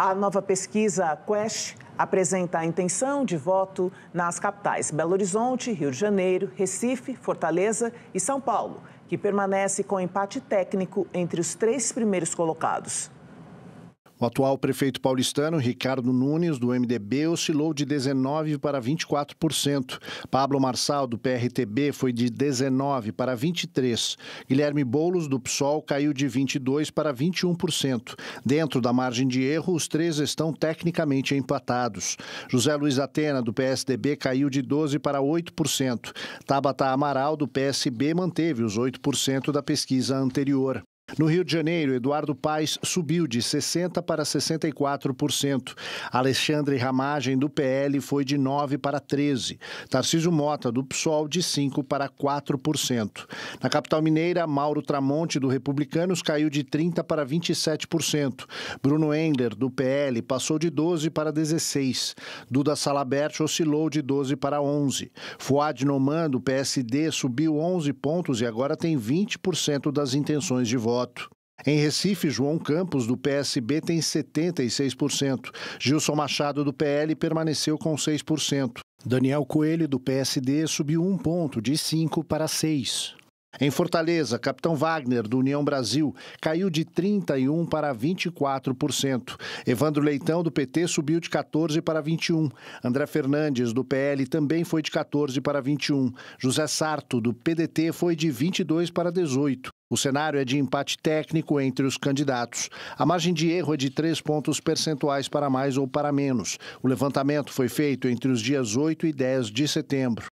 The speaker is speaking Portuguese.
A nova pesquisa Quest apresenta a intenção de voto nas capitais Belo Horizonte, Rio de Janeiro, Recife, Fortaleza e São Paulo, que permanece com empate técnico entre os três primeiros colocados. O atual prefeito paulistano, Ricardo Nunes, do MDB, oscilou de 19% para 24%. Pablo Marçal, do PRTB, foi de 19% para 23%. Guilherme Boulos, do PSOL, caiu de 22% para 21%. Dentro da margem de erro, os três estão tecnicamente empatados. José Luiz Atena, do PSDB, caiu de 12% para 8%. Tabata Amaral, do PSB, manteve os 8% da pesquisa anterior. No Rio de Janeiro, Eduardo Paes subiu de 60% para 64%. Alexandre Ramagem, do PL, foi de 9% para 13%. Tarcísio Mota, do PSOL, de 5% para 4%. Na capital mineira, Mauro Tramonte, do Republicanos, caiu de 30% para 27%. Bruno Engler, do PL, passou de 12% para 16%. Duda Salabert oscilou de 12% para 11%. Fuad Noman, do PSD, subiu 11 pontos e agora tem 20% das intenções de voto voto. Em Recife, João Campos, do PSB, tem 76%. Gilson Machado, do PL, permaneceu com 6%. Daniel Coelho, do PSD, subiu um ponto, de 5 para 6. Em Fortaleza, capitão Wagner, do União Brasil, caiu de 31% para 24%. Evandro Leitão, do PT, subiu de 14% para 21%. André Fernandes, do PL, também foi de 14% para 21%. José Sarto, do PDT, foi de 22% para 18%. O cenário é de empate técnico entre os candidatos. A margem de erro é de 3 pontos percentuais para mais ou para menos. O levantamento foi feito entre os dias 8 e 10 de setembro.